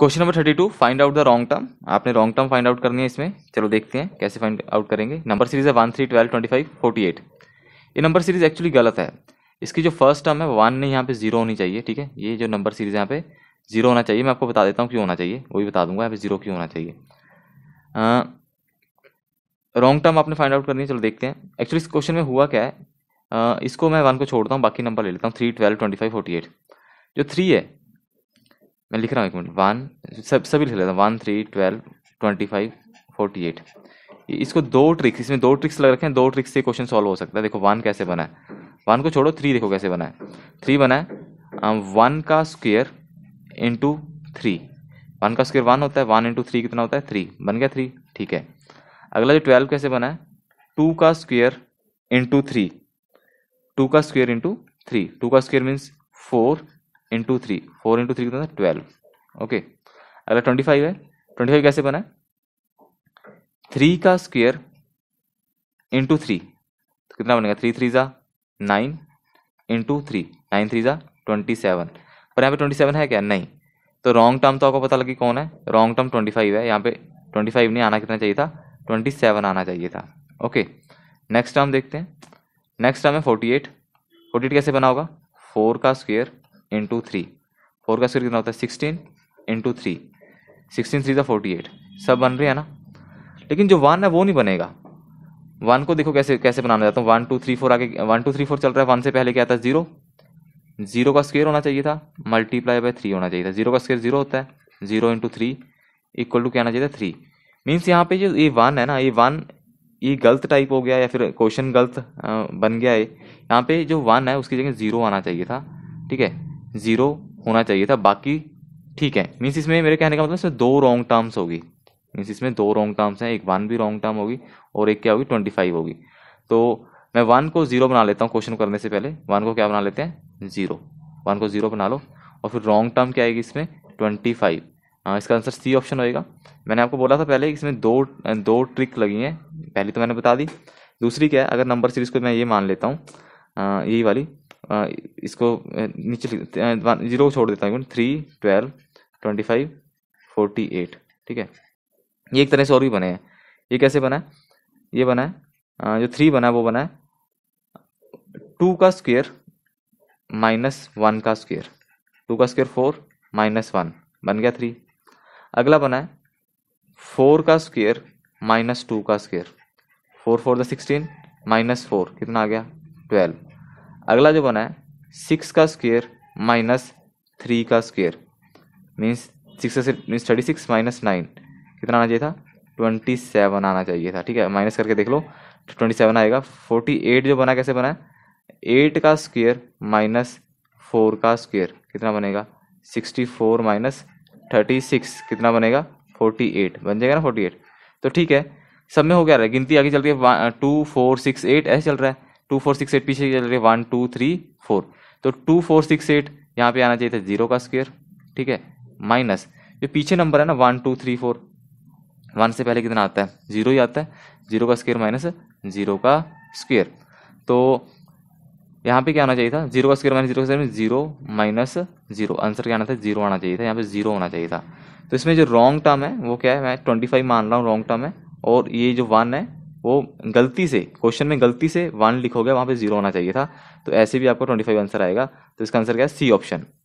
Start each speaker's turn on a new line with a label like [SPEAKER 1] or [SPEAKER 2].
[SPEAKER 1] question number thirty two find out the wrong term आपने wrong term find out करनी है इसमें चलो देखते हैं कैसे फाइंड आउट करेंगे नंबर सीरीज है one three twelve twenty five forty eight ये नंबर सीरीज एक्चुअली गलत है इसकी जो फर्स्ट टर्म है वन नहीं यहाँ पे जीरो होनी चाहिए ठीक है ये जो नंबर सीरीज यहाँ पे जीरो होना चाहिए मैं आपको बता देता हूँ क्यों होना चाहिए वही बता दूंगा यहाँ पे जीरो क्यों होना चाहिए रॉन्ग टर्म आपने फाइंड आउट करनी है चलो देखते हैं एक्चुअली इस क्वेश्चन में हुआ क्या है इसको मैं वन को छोड़ता हूँ बाकी नंबर ले लेता हूँ three twelve twenty five forty eight जो थ्री है मैं लिख रहा हूँ एक मिनट वन सब सभी लिख लेता हूँ one three twelve twenty five forty eight इसको दो ट्रिक्स इसमें दो ट्रिक्स लग रखे हैं दो ट्रिक्स से क्वेश्चन सॉल्व हो सकता है देखो वन कैसे बना है वन को छोड़ो थ्री देखो कैसे बना है थ्री बना है वन का स्क्वेयर इंटू थ्री वन का स्क्वेयर वन होता है वन इंटू थ्री कितना होता है थ्री बन गया थ्री ठीक है अगला जो ट्वेल्व कैसे बना है टू का स्क्वेयर इंटू थ्री टू का स्क्वेयर इंटू थ्री टू का square means four into three four into three कितना ट्वेल्व ओके अगला ट्वेंटी फाइव है ट्वेंटी फाइव कैसे बना थ्री का स्क्वेयर इंटू थ्री तो कितना बनेगा थ्री थ्री ज़ा nine into three nine three ज़ा ट्वेंटी सेवन पर यहाँ पे ट्वेंटी सेवन है क्या नहीं तो रॉन्ग टर्म तो आपको पता लगी कौन है रॉन्ग टर्म ट्वेंटी फाइव है यहाँ पे ट्वेंटी फाइव नहीं आना कितना चाहिए था ट्वेंटी सेवन आना चाहिए था ओके नेक्स्ट टर्म देखते हैं नेक्स्ट टर्म है फोर्टी एट फोर्टी एट कैसे बना होगा फोर का स्क्वेयर इंटू थ्री फोर का स्क्वायर कितना होता है sixteen into three sixteen three ज़ा फोर्टी एट सब बन रहे हैं ना लेकिन जो वन है वो नहीं बनेगा वन को देखो कैसे कैसे बनाना चाहता हूँ वन टू थ्री फोर आगे वन टू थ्री फोर चल रहा है वन से पहले क्या आता है जीरो जीरो का स्क्वेयर होना चाहिए था मल्टीप्लाई बाय थ्री होना चाहिए था जीरो का स्क्वेयर जीरो होता है zero into three equal to क्या आना चाहिए था थ्री मीन्स यहाँ पे जो ये वन है ना ये वन ये गलत टाइप हो गया या फिर क्वेश्चन गलत बन गया है यहाँ पे जो वन है उसकी जगह ज़ीरो आना चाहिए था ठीक है ज़ीरो होना चाहिए था बाकी ठीक है मीन्स इसमें मेरे कहने का मतलब इसमें दो रॉन्ग टर्म्स होगी मीन्स इसमें दो रॉन्ग टर्म्स हैं एक वन भी रॉन्ग टर्म होगी और एक क्या होगी ट्वेंटी फाइव होगी तो मैं वन को ज़ीरो बना लेता हूँ क्वेश्चन करने से पहले वन को क्या बना लेते हैं ज़ीरो वन को ज़ीरो बना लो और फिर रॉन्ग टर्म क्या आएगी इसमें ट्वेंटी फाइव हाँ इसका आंसर सी ऑप्शन होएगा मैंने आपको बोला था पहले इसमें दो दो ट्रिक लगी हैं पहली तो मैंने बता दी दूसरी क्या है अगर नंबर सीरीज़ को मैं ये मान लेता हूँ हाँ, यही वाली इसको नीचे जीरो को छोड़ देता हूँ three twelve twenty five forty eight ठीक है ये एक तरह से और भी बने हैं ये कैसे बना है ये बना है जो थ्री बना है वो बना है टू का स्क्वेयर माइनस वन का स्क्वेयर टू का स्क्वेयर फोर माइनस वन बन गया थ्री अगला बना है फोर का स्क्वेयर माइनस टू का square four four the sixteen minus four कितना आ गया ट्वेल्व अगला जो बना है सिक्स का स्क्वेयर माइनस थ्री का square means six means thirty six minus nine कितना आना चाहिए था ट्वेंटी सेवन आना चाहिए था ठीक है माइनस करके देख लो ट्वेंटी तो सेवन आएगा फोर्टी एट जो बना कैसे बना है एट का स्क्वेयर माइनस फोर का स्क्वेयर कितना बनेगा sixty four minus thirty six कितना बनेगा फोर्टी एट बन जाएगा ना फोर्टी एट तो ठीक है सब में हो गया रहा है गिनती आगे चल रही है टू फोर सिक्स एट ऐसे चल रहा है टू फोर सिक्स एट पीछे चल रही है वन टू थ्री फोर तो टू फोर सिक्स एट यहाँ पे आना चाहिए था जीरो का स्क्वेयर ठीक है माइनस जो पीछे नंबर है ना one two three four one से पहले कितना आता है जीरो ही आता है जीरो का स्क्वेयर माइनस जीरो का स्क्वेयर तो यहाँ पे क्या आना चाहिए था जीरो का स्क्वेयर माइनस जीरो का square zero minus zero answer क्या आना था जीरो आना चाहिए था यहाँ पे जीरो होना चाहिए था तो इसमें जो रॉन्ग टर्म है वो क्या है मैं ट्वेंटी फाइव मान रहा हूँ रॉन्ग टर्म है और ये जो वन है वो गलती से क्वेश्चन में गलती से वन लिखोगे वहाँ पे जीरो होना चाहिए था तो ऐसे भी आपको ट्वेंटी फाइव आंसर आएगा तो इसका आंसर क्या है सी ऑप्शन